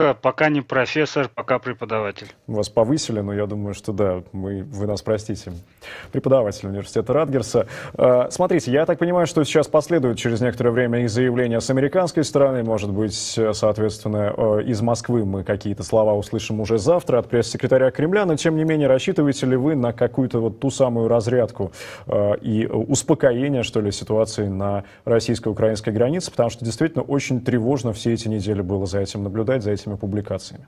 Э, пока не профессор, пока преподаватель. Вас повысили, но я думаю, что да, мы, вы нас простите. Преподаватель университета Радгерса. Э, смотрите, я так понимаю, что сейчас последует через некоторое время их заявление с американской стороны. Может быть, э, соответственно, э, из Москвы мы какие-то слова услышим уже завтра от пресс-секретаря Кремля. Но, тем не менее, рассчитываете ли вы на какую-то вот ту самую разрядку э, и успокоение, что ли, ситуации на российско-украинской границе? Потому что действительно очень тревожно все эти недели было за этим наблюдать, за этим этими публикациями?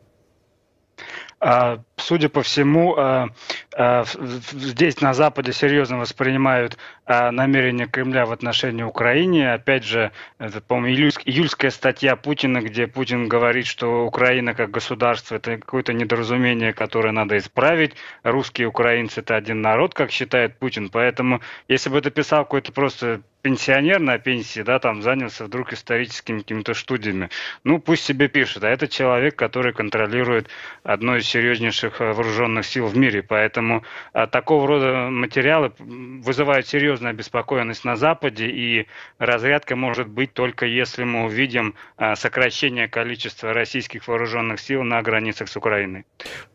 А, судя по всему, а, а, здесь на Западе серьезно воспринимают намерения Кремля в отношении Украины. Опять же, это, по-моему, июльская статья Путина, где Путин говорит, что Украина как государство – это какое-то недоразумение, которое надо исправить. Русские и украинцы – это один народ, как считает Путин. Поэтому, если бы это писал какой-то просто пенсионер на пенсии, да, там занялся вдруг историческими какими-то студиями. Ну, пусть себе пишет. А это человек, который контролирует одно из серьезнейших э, вооруженных сил в мире. Поэтому а, такого рода материалы вызывают серьезную обеспокоенность на Западе, и разрядка может быть только если мы увидим а, сокращение количества российских вооруженных сил на границах с Украиной.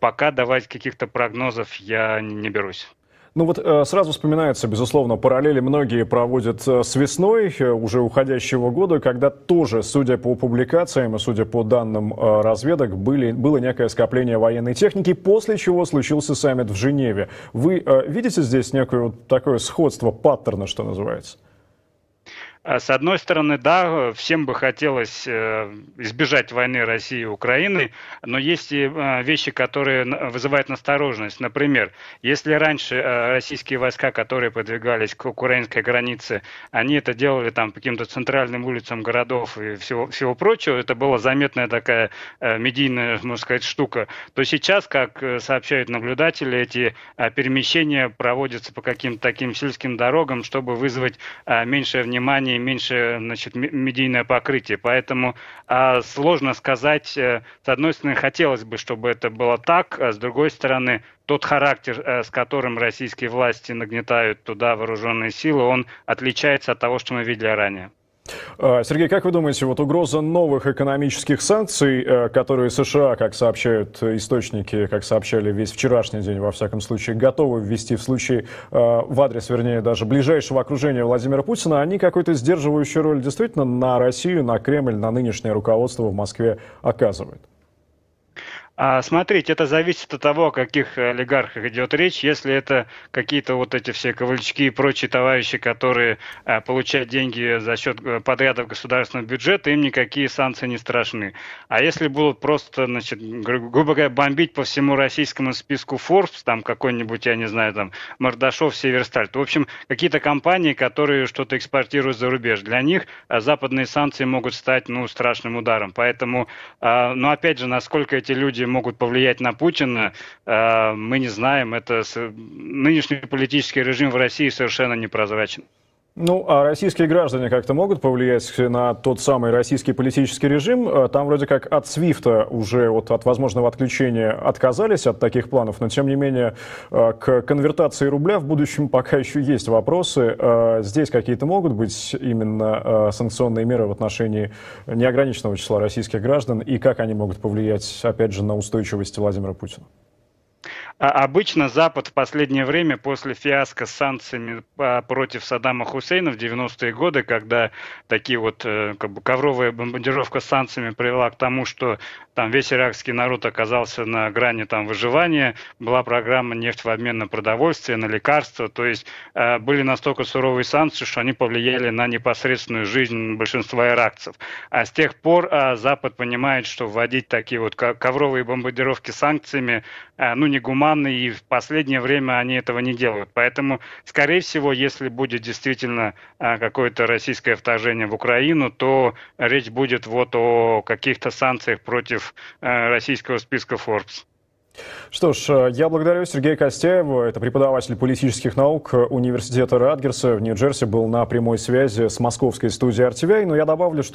Пока давать каких-то прогнозов я не берусь. Ну вот э, сразу вспоминаются, безусловно, параллели многие проводят э, с весной э, уже уходящего года, когда тоже, судя по публикациям и судя по данным разведок, были, было некое скопление военной техники, после чего случился саммит в Женеве. Вы видите здесь некое вот такое сходство паттерна, что называется? А с одной стороны, да, всем бы хотелось э, избежать войны России и Украины, но есть и э, вещи, которые вызывают настороженность. Например, если раньше э, российские войска, которые подвигались к украинской границе, они это делали там по каким-то центральным улицам городов и всего, всего прочего, это была заметная такая медийная, можно сказать, штука, то сейчас, как сообщают наблюдатели, эти перемещения проводятся по каким-то таким сельским дорогам, чтобы вызвать меньшее внимание внимание, меньше значит, медийное покрытие. Поэтому э, сложно сказать, э, с одной стороны, хотелось бы, чтобы это было так, а с другой стороны, тот характер, э, с которым российские власти нагнетают туда вооруженные силы, он отличается от того, что мы видели ранее. Э, Сергей, как вы думаете, вот угроза новых экономических санкций, э, которые США, как сообщают источники, как сообщали весь вчерашний день, во всяком случае, готовы ввести в случае, э, в адрес, вернее, даже ближайшего окружения Владимира Путина, они какую-то сдерживающую роль действительно на Россию, на Кремль, на нынешнее руководство в Москве оказывают? А, смотрите, это зависит от того, о каких олигархах идет речь. Если это какие-то вот эти все ковальчики и прочие товарищи, которые а, получают деньги за счет э, подрядов государственного бюджета, им никакие санкции не страшны. А если будут просто, значит, гру- грубо говоря, бомбить по всему российскому списку Forbes, там какой-нибудь, я не знаю, там Мордашов, Северсталь, то, в общем, какие-то компании, которые что-то экспортируют за рубеж, для них а, западные санкции могут стать, ну, страшным ударом. Поэтому, а, ну, опять же, насколько эти люди могут повлиять на Путина, э, мы не знаем. Это нынешний политический режим в России совершенно непрозрачен. Ну, а российские граждане как-то могут повлиять на тот самый российский политический режим? Э, там вроде как от Свифта уже вот от возможного отключения отказались от таких планов, но тем не менее э, к конвертации рубля в будущем пока еще есть вопросы. Э, здесь какие-то могут быть именно санкционные меры в отношении неограниченного числа российских граждан и как они могут повлиять, опять же, на устойчивость Владимира Путина? А обычно Запад в последнее время после фиаско с санкциями а, против Саддама Хусейна в 90-е годы, когда такие вот э, как бы ковровая бомбардировка с санкциями привела к тому, что там весь иракский народ оказался на грани там выживания, была программа нефть в обмен на продовольствие, на лекарства, то есть а, были настолько суровые санкции, что они повлияли на непосредственную жизнь большинства иракцев. А с тех пор Запад понимает, что вводить такие вот ковровые бомбардировки санкциями, ну не гуманно, карманы, и в последнее время они этого не делают. Поэтому, скорее всего, если будет действительно а, какое-то российское вторжение в Украину, то речь будет вот о каких-то санкциях против а, российского списка Forbes. Что ж, э, я благодарю Сергея Костяева. Это преподаватель политических наук Университета Радгерса в Нью-Джерси. Был на прямой связи с московской студией RTVI. Но я добавлю, что